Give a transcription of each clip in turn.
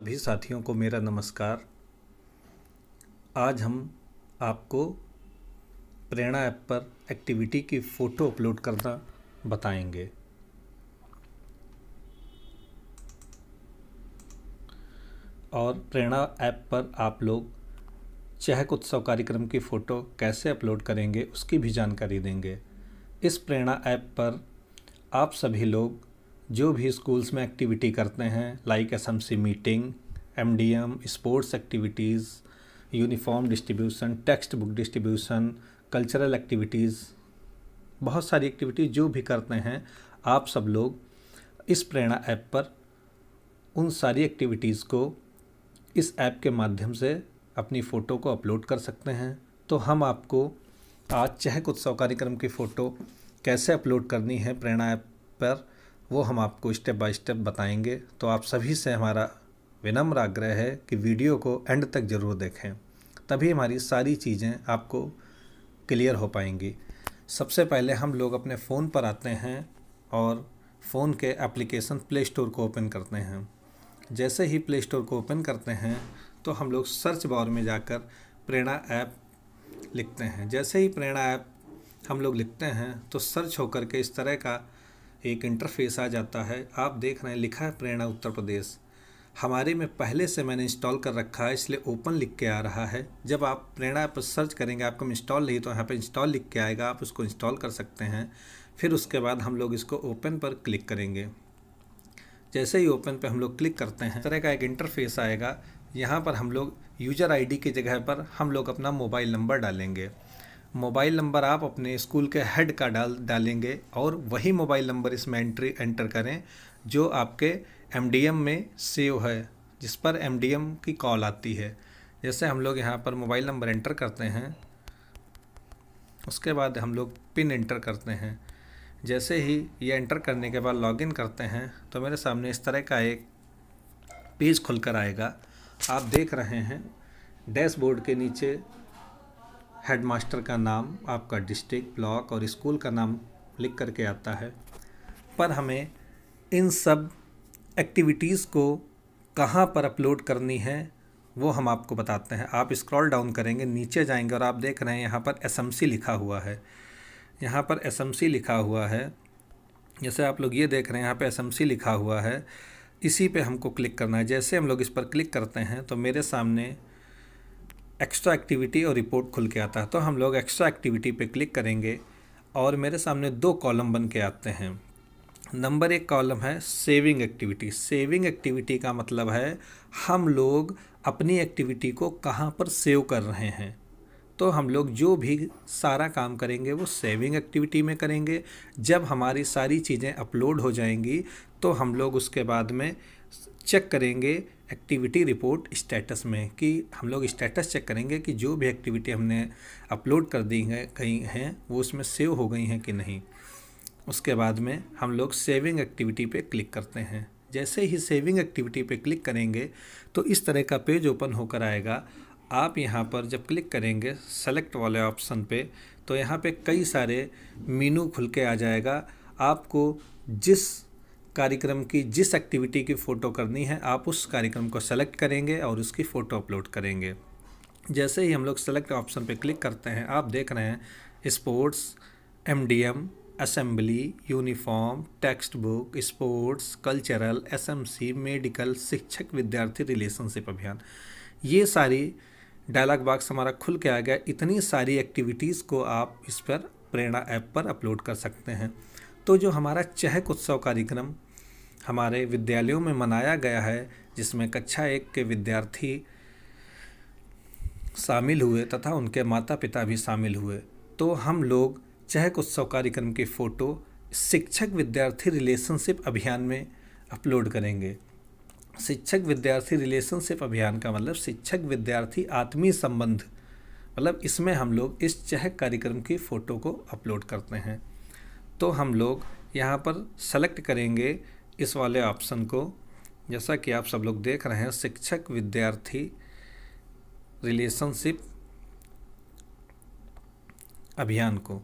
सभी साथियों को मेरा नमस्कार आज हम आपको प्रेरणा ऐप पर एक्टिविटी की फ़ोटो अपलोड करना बताएंगे और प्रेरणा ऐप पर आप लोग चहक उत्सव कार्यक्रम की फ़ोटो कैसे अपलोड करेंगे उसकी भी जानकारी देंगे इस प्रेरणा ऐप पर आप सभी लोग जो भी स्कूल्स में एक्टिविटी करते हैं like S M C meeting M D M sports activities uniform distribution textbook distribution cultural activities बहुत सारी एक्टिविटीज जो भी करते हैं आप सब लोग इस प्रेरणा ऐप पर उन सारी एक्टिविटीज़ को इस ऐप के माध्यम से अपनी फ़ोटो को अपलोड कर सकते हैं तो हम आपको आज चहक उत्सव कार्यक्रम की फ़ोटो कैसे अपलोड करनी है प्रेरणा ऐप पर वो हम आपको स्टेप बाय स्टेप बताएंगे तो आप सभी से हमारा विनम्र आग्रह है कि वीडियो को एंड तक ज़रूर देखें तभी हमारी सारी चीज़ें आपको क्लियर हो पाएंगी सबसे पहले हम लोग अपने फ़ोन पर आते हैं और फ़ोन के एप्लीकेशन प्ले स्टोर को ओपन करते हैं जैसे ही प्ले स्टोर को ओपन करते हैं तो हम लोग सर्च बार में जाकर प्रेरणा ऐप लिखते हैं जैसे ही प्रेरणा ऐप हम लोग लिखते हैं तो सर्च होकर के इस तरह का एक इंटरफेस आ जाता है आप देख रहे हैं लिखा है प्रेरणा उत्तर प्रदेश हमारे में पहले से मैंने इंस्टॉल कर रखा है इसलिए ओपन लिख के आ रहा है जब आप प्रेरणा पर सर्च करेंगे आपको इंस्टॉल नहीं तो यहाँ पर इंस्टॉल लिख के आएगा आप उसको इंस्टॉल कर सकते हैं फिर उसके बाद हम लोग इसको ओपन पर क्लिक करेंगे जैसे ही ओपन पर हम लोग क्लिक करते हैं तरह का एक इंटरफेस आएगा यहाँ पर हम लोग यूजर आईडी की जगह पर हम लोग अपना मोबाइल नंबर डालेंगे मोबाइल नंबर आप अपने स्कूल के हेड का डाल डालेंगे और वही मोबाइल नंबर इसमें एंट्री एंटर करें जो आपके एम में सेव है जिस पर एम की कॉल आती है जैसे हम लोग यहाँ पर मोबाइल नंबर एंटर करते हैं उसके बाद हम लोग पिन एंटर करते हैं जैसे ही ये एंटर करने के बाद लॉगिन करते हैं तो मेरे सामने इस तरह का एक पेज खुलकर आएगा आप देख रहे हैं डैशबोर्ड के नीचे हेडमास्टर का नाम आपका डिस्ट्रिक्ट ब्लॉक और स्कूल का नाम लिख करके आता है पर हमें इन सब एक्टिविटीज़ को कहाँ पर अपलोड करनी है वो हम आपको बताते हैं आप स्क्रॉल डाउन करेंगे नीचे जाएंगे और आप देख रहे हैं यहाँ पर एस लिखा हुआ है यहाँ पर एस लिखा हुआ है जैसे आप लोग ये देख रहे हैं यहाँ पर एस लिखा हुआ है इसी पे हमको क्लिक करना है जैसे हम लोग इस पर क्लिक करते हैं तो मेरे सामने एक्स्ट्रा एक्टिविटी और रिपोर्ट खुल के आता है तो हम लोग एक्स्ट्रा एक्टिविटी पे क्लिक करेंगे और मेरे सामने दो कॉलम बन के आते हैं नंबर एक कॉलम है सेविंग एक्टिविटी सेविंग एक्टिविटी का मतलब है हम लोग अपनी एक्टिविटी को कहाँ पर सेव कर रहे हैं तो हम लोग जो भी सारा काम करेंगे वो सेविंग एक्टिविटी में करेंगे जब हमारी सारी चीज़ें अपलोड हो जाएंगी तो हम लोग उसके बाद में चेक करेंगे एक्टिविटी रिपोर्ट स्टेटस में कि हम लोग स्टेटस चेक करेंगे कि जो भी एक्टिविटी हमने अपलोड कर दी है गई हैं वो उसमें सेव हो गई हैं कि नहीं उसके बाद में हम लोग सेविंग एक्टिविटी पे क्लिक करते हैं जैसे ही सेविंग एक्टिविटी पे क्लिक करेंगे तो इस तरह का पेज ओपन होकर आएगा आप यहाँ पर जब क्लिक करेंगे सेलेक्ट वाले ऑप्शन पे तो यहाँ पे कई सारे मीनू खुल के आ जाएगा आपको जिस कार्यक्रम की जिस एक्टिविटी की फ़ोटो करनी है आप उस कार्यक्रम को सेलेक्ट करेंगे और उसकी फ़ोटो अपलोड करेंगे जैसे ही हम लोग सेलेक्ट ऑप्शन पर क्लिक करते हैं आप देख रहे हैं sports M assembly uniform textbook sports cultural S M C medical शिक्षक विद्यार्थी रिलेशनशिप अभियान ये सारी डायलॉग बॉक्स हमारा खुल के आ गया इतनी सारी एक्टिविटीज़ को आप इस पर प्रेरणा ऐप पर अपलोड कर सकते हैं तो जो हमारा चहक उत्सव कार्यक्रम हमारे विद्यालयों में मनाया गया है जिसमें कक्षा एक के विद्यार्थी शामिल हुए तथा उनके माता पिता भी शामिल हुए तो हम लोग चहक उत्सव कार्यक्रम की फ़ोटो शिक्षक विद्यार्थी रिलेशनशिप अभियान में अपलोड करेंगे शिक्षक विद्यार्थी रिलेशनशिप अभियान का मतलब शिक्षक विद्यार्थी आत्मीय संबंध मतलब इसमें हम लोग इस चहक कार्यक्रम की फ़ोटो को अपलोड करते हैं तो हम लोग यहाँ पर सेलेक्ट करेंगे इस वाले ऑप्शन को जैसा कि आप सब लोग देख रहे हैं शिक्षक विद्यार्थी रिलेशनशिप अभियान को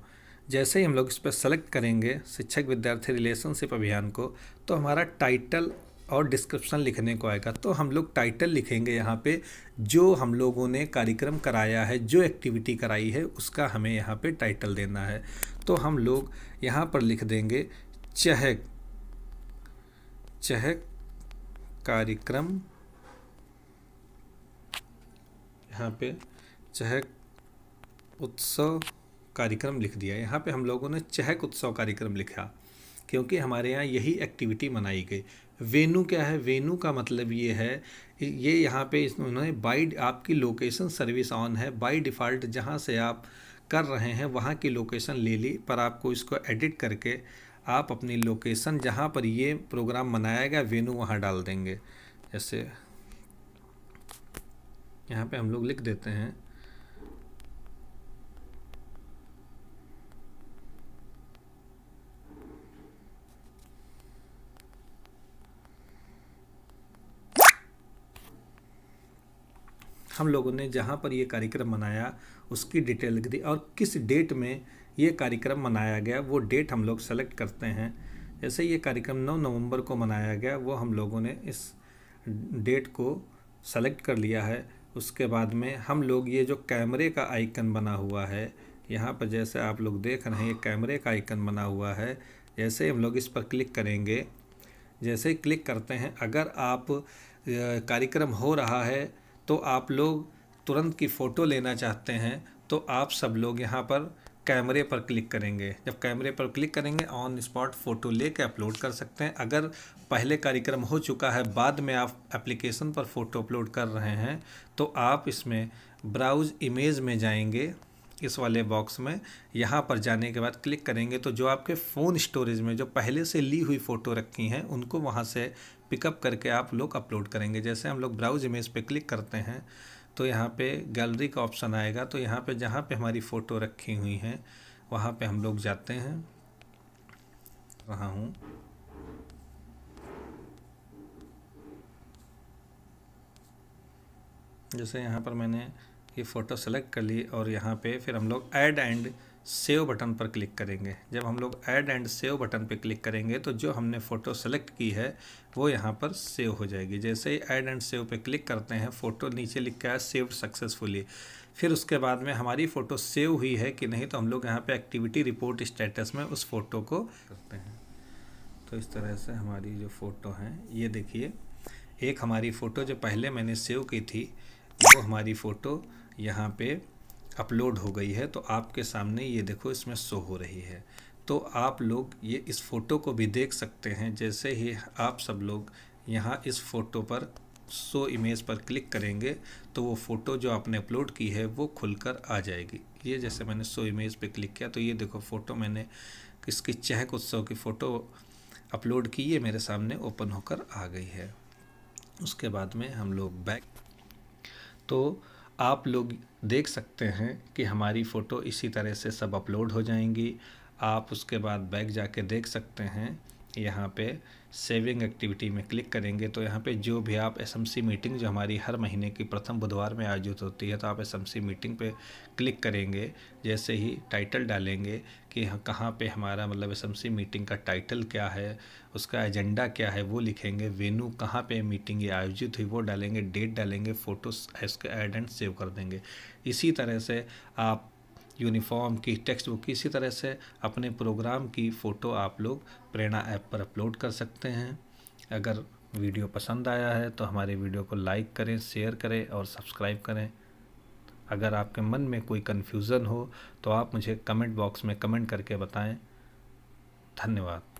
जैसे ही हम लोग इस पर सेलेक्ट करेंगे शिक्षक विद्यार्थी रिलेशनशिप अभियान को तो हमारा टाइटल और डिस्क्रिप्शन लिखने को आएगा तो हम लोग टाइटल लिखेंगे यहाँ पे जो हम लोगों ने कार्यक्रम कराया है जो एक्टिविटी कराई है उसका हमें यहाँ पे टाइटल देना है तो हम लोग यहाँ पर लिख देंगे चहक चहक कार्यक्रम यहाँ पे चहक उत्सव कार्यक्रम लिख दिया यहाँ पे हम लोगों ने चहक उत्सव कार्यक्रम लिखा क्योंकि हमारे यहाँ यही एक्टिविटी मनाई गई वेनु क्या है वेनु का मतलब ये है ये यहाँ पे उन्होंने बाई आपकी लोकेशन सर्विस ऑन है बाई डिफ़ॉल्ट जहाँ से आप कर रहे हैं वहाँ की लोकेशन ले ली पर आपको इसको एडिट करके आप अपनी लोकेशन जहाँ पर ये प्रोग्राम मनाया गया वेन्यू वहाँ डाल देंगे जैसे यहाँ पे हम लोग लिख देते हैं हम लोगों ने जहाँ पर ये कार्यक्रम मनाया उसकी डिटेल लिख दी और किस डेट में ये कार्यक्रम मनाया गया वो डेट हम लोग सेलेक्ट करते हैं जैसे ये कार्यक्रम 9 नवंबर को मनाया गया वो हम लोगों ने इस डेट को सेलेक्ट कर लिया है उसके बाद में हम लोग ये जो कैमरे का आइकन बना हुआ है यहाँ पर जैसे आप लोग देख रहे हैं ये कैमरे का आइकन बना हुआ है जैसे हम लोग इस पर क्लिक करेंगे जैसे क्लिक करते हैं अगर आप कार्यक्रम हो रहा है तो आप लोग तुरंत की फ़ोटो लेना चाहते हैं तो आप सब लोग यहाँ पर कैमरे पर क्लिक करेंगे जब कैमरे पर क्लिक करेंगे ऑन स्पॉट फ़ोटो ले कर अपलोड कर सकते हैं अगर पहले कार्यक्रम हो चुका है बाद में आप एप्लीकेशन पर फ़ोटो अपलोड कर रहे हैं तो आप इसमें ब्राउज़ इमेज में जाएंगे इस वाले बॉक्स में यहाँ पर जाने के बाद क्लिक करेंगे तो जो आपके फ़ोन स्टोरेज में जो पहले से ली हुई फ़ोटो रखी हैं उनको वहाँ से पिकअप करके आप लोग अपलोड करेंगे जैसे हम लोग ब्राउज़ इमेज पर क्लिक करते हैं तो यहाँ पे गैलरी का ऑप्शन आएगा तो यहाँ पे जहाँ पे हमारी फ़ोटो रखी हुई हैं वहाँ पे हम लोग जाते हैं रहा हूँ जैसे यहाँ पर मैंने ये फ़ोटो सेलेक्ट कर ली और यहाँ पे फिर हम लोग ऐड एंड सेव बटन पर क्लिक करेंगे जब हम लोग ऐड एंड सेव बटन पर क्लिक करेंगे तो जो हमने फ़ोटो सेलेक्ट की है वो यहाँ पर सेव हो जाएगी जैसे ही ऐड एंड सेव पर क्लिक करते हैं फ़ोटो नीचे लिखा है सेव सक्सेसफुली फिर उसके बाद में हमारी फ़ोटो सेव हुई है कि नहीं तो हम लोग यहाँ पर एक्टिविटी रिपोर्ट स्टेटस में उस फ़ोटो को करते हैं तो इस तरह से हमारी जो फ़ोटो हैं ये देखिए एक हमारी फ़ोटो जो पहले मैंने सेव की थी वो हमारी फ़ोटो यहाँ पर अपलोड हो गई है तो आपके सामने ये देखो इसमें शो हो रही है तो आप लोग ये इस फ़ोटो को भी देख सकते हैं जैसे ही आप सब लोग यहाँ इस फ़ोटो पर शो इमेज पर क्लिक करेंगे तो वो फ़ोटो जो आपने अपलोड की है वो खुलकर आ जाएगी ये जैसे मैंने शो इमेज पे क्लिक किया तो ये देखो फ़ोटो मैंने किसकी चहक उत्सव की फ़ोटो अपलोड की ये मेरे सामने ओपन होकर आ गई है उसके बाद में हम लोग बैक तो आप लोग देख सकते हैं कि हमारी फ़ोटो इसी तरह से सब अपलोड हो जाएंगी आप उसके बाद बैग जाके देख सकते हैं यहाँ पे सेविंग एक्टिविटी में क्लिक करेंगे तो यहाँ पे जो भी आप एसएमसी मीटिंग जो हमारी हर महीने की प्रथम बुधवार में आयोजित होती है तो आप एसएमसी मीटिंग पे क्लिक करेंगे जैसे ही टाइटल डालेंगे कि कहाँ पे हमारा मतलब एसएमसी मीटिंग का टाइटल क्या है उसका एजेंडा क्या है वो लिखेंगे वेन्यू कहाँ पे मीटिंग ये आयोजित हुई वो डालेंगे डेट डालेंगे फ़ोटोस इसके एड एंड सेव कर देंगे इसी तरह से आप यूनिफॉर्म की टेक्स्ट बुक की इसी तरह से अपने प्रोग्राम की फ़ोटो आप लोग प्रेरणा ऐप पर अपलोड कर सकते हैं अगर वीडियो पसंद आया है तो हमारे वीडियो को लाइक करें शेयर करें और सब्सक्राइब करें अगर आपके मन में कोई कन्फ्यूज़न हो तो आप मुझे कमेंट बॉक्स में कमेंट करके बताएं धन्यवाद